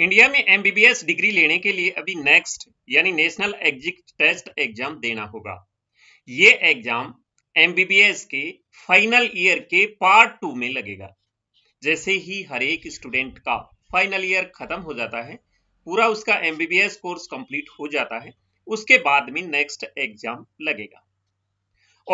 India में MBBS degree लेने के लिए अभी नेक्स्ट यानी नेशनल एग्जिट टेस्ट एग्जाम देना होगा ये एग्जाम एमबीबीएस के फाइनल ईयर के पार्ट टू में लगेगा जैसे ही हर एक स्टूडेंट का फाइनल ईयर खत्म हो जाता है पूरा उसका एमबीबीएस कोर्स कंप्लीट हो जाता है उसके बाद में नेक्स्ट एग्जाम लगेगा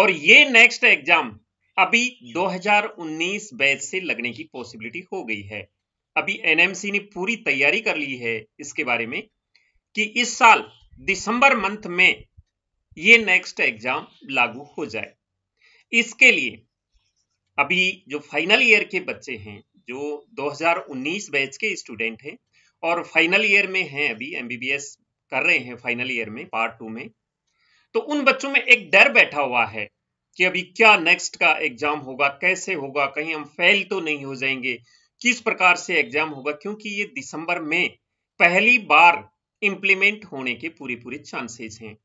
और ये नेक्स्ट एग्जाम अभी 2019 बैच से लगने की पॉसिबिलिटी हो गई है अभी एनएमसी ने पूरी तैयारी कर ली है इसके बारे में कि इस साल दिसंबर मंथ में ये नेक्स्ट एग्जाम लागू हो जाए इसके लिए अभी जो फाइनल ईयर के बच्चे हैं जो 2019 बैच के स्टूडेंट हैं और फाइनल ईयर में हैं अभी एमबीबीएस कर रहे हैं फाइनल ईयर में पार्ट टू में तो उन बच्चों में एक डर बैठा हुआ है कि अभी क्या नेक्स्ट का एग्जाम होगा कैसे होगा कहीं हम फेल तो नहीं हो जाएंगे किस प्रकार से एग्जाम होगा क्योंकि ये दिसंबर में पहली बार इंप्लीमेंट होने के पूरे पूरे चांसेस हैं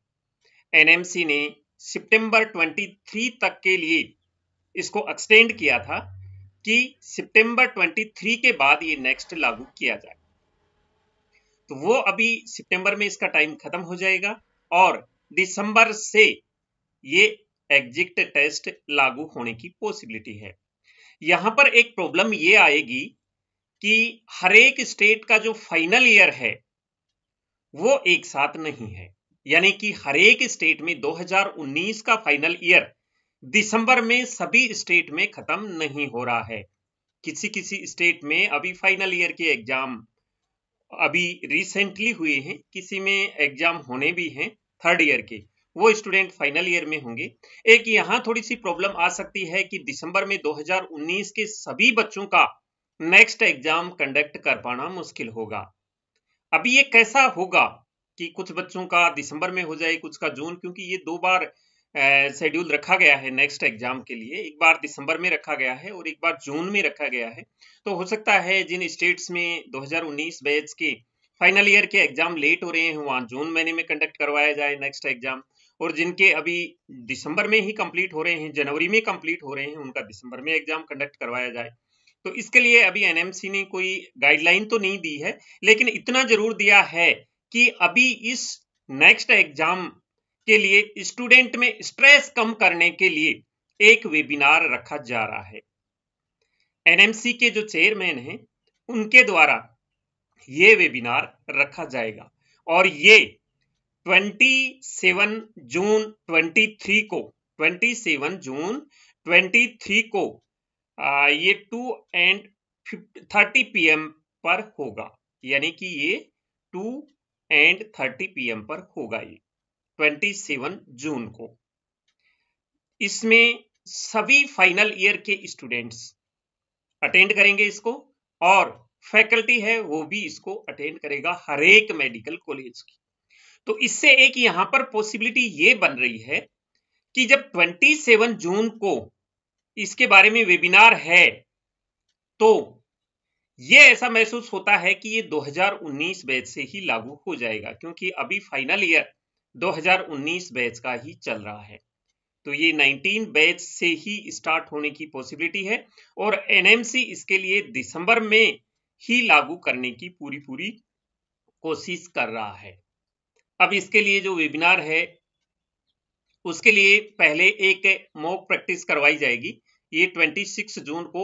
एनएमसी ने सितंबर 23 तक के लिए इसको एक्सटेंड किया था कि सितंबर 23 के बाद ये नेक्स्ट लागू किया जाए तो वो अभी सितंबर में इसका टाइम खत्म हो जाएगा और दिसंबर से ये एग्जिट टेस्ट लागू होने की पॉसिबिलिटी है यहां पर एक प्रॉब्लम ये आएगी कि हर एक स्टेट का जो फाइनल ईयर है वो एक साथ नहीं है यानी कि हर एक स्टेट में 2019 का फाइनल ईयर दिसंबर में सभी स्टेट में खत्म नहीं हो रहा है किसी किसी स्टेट में अभी फाइनल ईयर के एग्जाम अभी रिसेंटली हुए हैं किसी में एग्जाम होने भी हैं थर्ड ईयर के वो स्टूडेंट फाइनल ईयर में होंगे एक यहाँ थोड़ी सी प्रॉब्लम आ सकती है कि दिसंबर में 2019 के सभी बच्चों का नेक्स्ट एग्जाम कंडक्ट कर पाना मुश्किल होगा अभी ये कैसा होगा कि कुछ बच्चों का दिसंबर में हो जाए कुछ का जून क्योंकि ये दो बार शेड्यूल रखा गया है नेक्स्ट एग्जाम के लिए एक बार दिसंबर में रखा गया है और एक बार जून में रखा गया है तो हो सकता है जिन स्टेट्स में 2019 बैच के फाइनल ईयर के एग्जाम लेट हो रहे हैं वहां जून महीने में कंडक्ट करवाया जाए नेक्स्ट एग्जाम और जिनके अभी दिसंबर में ही कंप्लीट हो रहे हैं जनवरी में कंप्लीट हो रहे हैं उनका दिसंबर में एग्जाम कंडक्ट करवाया जाए तो इसके लिए अभी एनएमसी ने कोई गाइडलाइन तो नहीं दी है लेकिन इतना जरूर दिया है कि अभी इस नेक्स्ट एग्जाम के लिए स्टूडेंट में स्ट्रेस कम करने के लिए एक वेबिनार रखा जा रहा है एनएमसी के जो चेयरमैन हैं उनके द्वारा ये वेबिनार रखा जाएगा और ये 27 जून 23 को 27 जून 23 को आ, ये टू एंड थर्टी पीएम पर होगा यानी कि ये टू एंड थर्टी पीएम पर होगा ये 27 जून को इसमें सभी फाइनल ईयर के स्टूडेंट्स अटेंड करेंगे इसको और फैकल्टी है वो भी इसको अटेंड करेगा हरेक मेडिकल कॉलेज की तो इससे एक यहां पर पॉसिबिलिटी ये बन रही है कि जब 27 जून को इसके बारे में वेबिनार है तो ये ऐसा महसूस होता है कि ये 2019 बैच से ही लागू हो जाएगा क्योंकि अभी फाइनल ईयर 2019 बैच का ही चल रहा है तो ये 19 बैच से ही स्टार्ट होने की पॉसिबिलिटी है और एनएमसी इसके लिए दिसंबर में ही लागू करने की पूरी पूरी कोशिश कर रहा है अब इसके लिए जो वेबिनार है उसके लिए पहले एक मॉक प्रैक्टिस करवाई जाएगी ये 26 जून को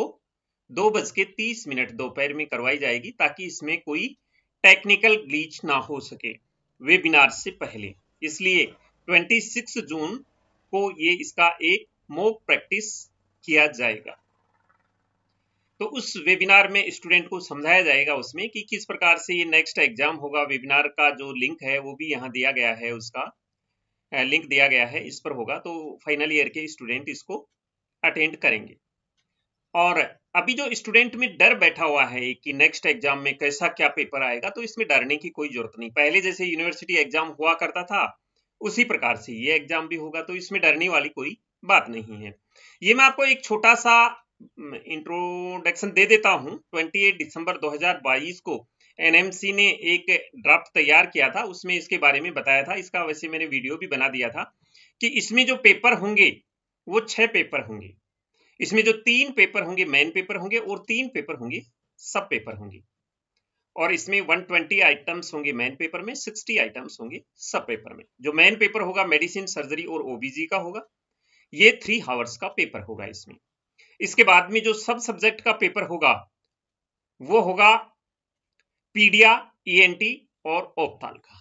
दो बज के तीस मिनट दोपहर में करवाई जाएगी ताकि इसमें कोई टेक्निकल ग्लीच ना हो सके वेबिनार से पहले इसलिए 26 जून को ये इसका एक मॉक प्रैक्टिस किया जाएगा तो उस वेबिनार में स्टूडेंट को समझाया जाएगा उसमें कि किस प्रकार से ये नेक्स्ट एग्जाम होगा वेबिनार का जो लिंक है वो भी यहाँ दिया गया है उसका लिंक दिया गया है इस पर होगा तो फाइनल ईयर के स्टूडेंट इसको अटेंड करेंगे और अभी जो स्टूडेंट में डर बैठा हुआ है कि नेक्स्ट एग्जाम में कैसा क्या पेपर आएगा तो इसमें डरने की कोई जरूरत नहीं पहले जैसे यूनिवर्सिटी एग्जाम हुआ करता था उसी प्रकार से ये एग्जाम भी होगा तो इसमें डरने वाली कोई बात नहीं है ये मैं आपको एक छोटा सा इंट्रोडक्शन दे देता हूं 28 दिसंबर 2022 को एनएमसी ने एक ड्राफ्ट तैयार किया था उसमें इसके बारे में बताया था इसका वैसे मैंने वीडियो भी बना दिया था कि इसमें जो पेपर होंगे वो छह पेपर होंगे इसमें जो तीन पेपर होंगे मेन पेपर होंगे और तीन पेपर होंगे सब पेपर होंगे और इसमें 120 आइटम्स होंगे मेन पेपर में 60 आइटम्स होंगे सब पेपर में जो मेन पेपर होगा मेडिसिन सर्जरी और ओबीजी का होगा ये थ्री हावर्स का पेपर होगा इसमें इसके बाद में जो सब सब्जेक्ट का पेपर होगा वो होगा पीडिया ईएनटी e और ओपताल का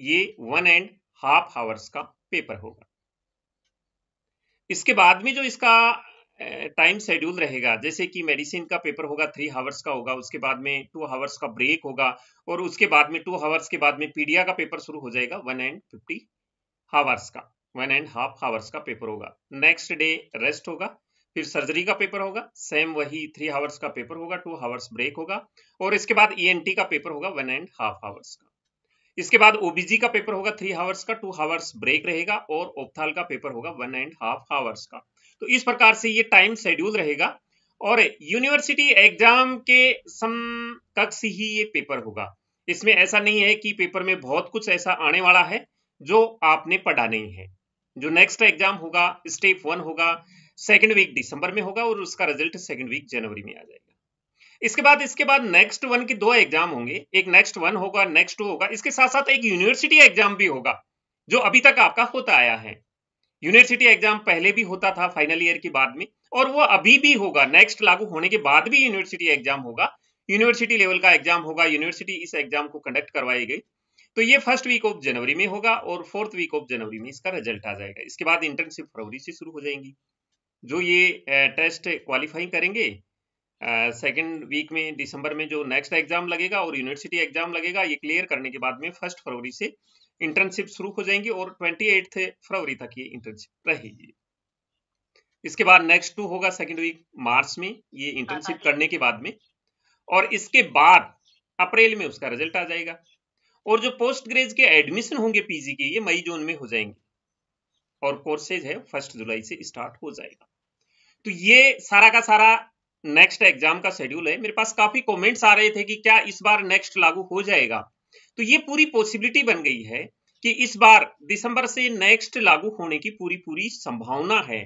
ये वन एंड हाफ आवर्स का पेपर होगा इसके बाद में जो इसका टाइम शेड्यूल रहेगा जैसे कि मेडिसिन का पेपर होगा थ्री हावर्स का होगा उसके बाद में टू हावर्स का ब्रेक होगा और उसके बाद में टू हावर्स के बाद में पीडिया का पेपर शुरू हो जाएगा वन एंड फिफ्टी हावर्स का वन एंड हाफ हावर्स का पेपर होगा नेक्स्ट डे रेस्ट होगा फिर सर्जरी का पेपर होगा सेम वही थ्री हावर्स का पेपर होगा टू हावर्स ब्रेक होगा और इसके बाद ई e का पेपर होगा वन एंड हाफ हावर्स का इसके बाद ओबीजी का पेपर होगा थ्री हावर्स का टू हावर्स ब्रेक रहेगा और ओपथाल का पेपर होगा वन एंड हाफ हावर्स का तो इस प्रकार से ये टाइम शेड्यूल रहेगा और यूनिवर्सिटी एग्जाम के समकक्ष ही ये पेपर होगा इसमें ऐसा नहीं है कि पेपर में बहुत कुछ ऐसा आने वाला है जो आपने पढ़ा नहीं है जो नेक्स्ट एग्जाम होगा स्टेप वन होगा सेकेंड वीक दिसंबर में होगा और उसका रिजल्ट सेकेंड वीक जनवरी में आ जाएगा इसके बाद इसके बाद नेक्स्ट वन की दो एग्जाम होंगे एक नेक्स्ट वन होगा नेक्स्ट टू होगा इसके साथ साथ एक यूनिवर्सिटी एग्जाम भी होगा जो अभी तक आपका होता आया है यूनिवर्सिटी एग्जाम पहले भी होता था फाइनल ईयर के बाद में और वो अभी भी होगा नेक्स्ट लागू होने के बाद भी यूनिवर्सिटी एग्जाम होगा यूनिवर्सिटी लेवल का एग्जाम होगा यूनिवर्सिटी इस एग्जाम को कंडक्ट करवाई गई तो ये फर्स्ट वीक ऑफ जनवरी में होगा और फोर्थ वीक ऑफ जनवरी में इसका रिजल्ट आ जाएगा इसके बाद इंटर्नशिप फरवरी से शुरू हो जाएंगी जो ये टेस्ट क्वालिफाई करेंगे सेकेंड वीक में दिसंबर में जो नेक्स्ट एग्जाम लगेगा और यूनिवर्सिटी एग्जाम लगेगा ये क्लियर करने के बाद में फर्स्ट फरवरी से इंटर्नशिप शुरू हो जाएंगी और ट्वेंटी एट फरवरी तक ये इंटर्नशिप रहेगी इसके बाद नेक्स्ट टू होगा सेकेंड वीक मार्च में ये इंटर्नशिप हाँ, हाँ। करने के बाद में और इसके बाद अप्रैल में उसका रिजल्ट आ जाएगा और जो पोस्ट ग्रेज के एडमिशन होंगे पीजी के ये मई जून में हो जाएंगे और कोर्सेज है फर्स्ट जुलाई से स्टार्ट हो जाएगा तो ये सारा का सारा नेक्स्ट एग्जाम का शेड्यूल है मेरे पास काफी कमेंट्स आ रहे थे कि क्या इस बार नेक्स्ट लागू हो जाएगा तो ये पूरी पॉसिबिलिटी बन गई है कि इस बार दिसंबर से नेक्स्ट लागू होने की पूरी पूरी संभावना है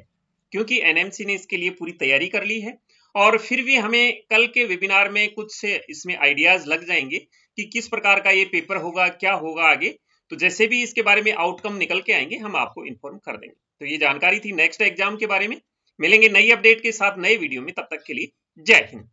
क्योंकि एनएमसी ने इसके लिए पूरी तैयारी कर ली है और फिर भी हमें कल के वेबिनार में कुछ इसमें आइडियाज लग जाएंगे कि किस प्रकार का ये पेपर होगा क्या होगा आगे तो जैसे भी इसके बारे में आउटकम निकल के आएंगे हम आपको इन्फॉर्म कर देंगे तो ये जानकारी थी नेक्स्ट एग्जाम के बारे में मिलेंगे नई अपडेट के साथ नए वीडियो में तब तक के लिए जय हिंद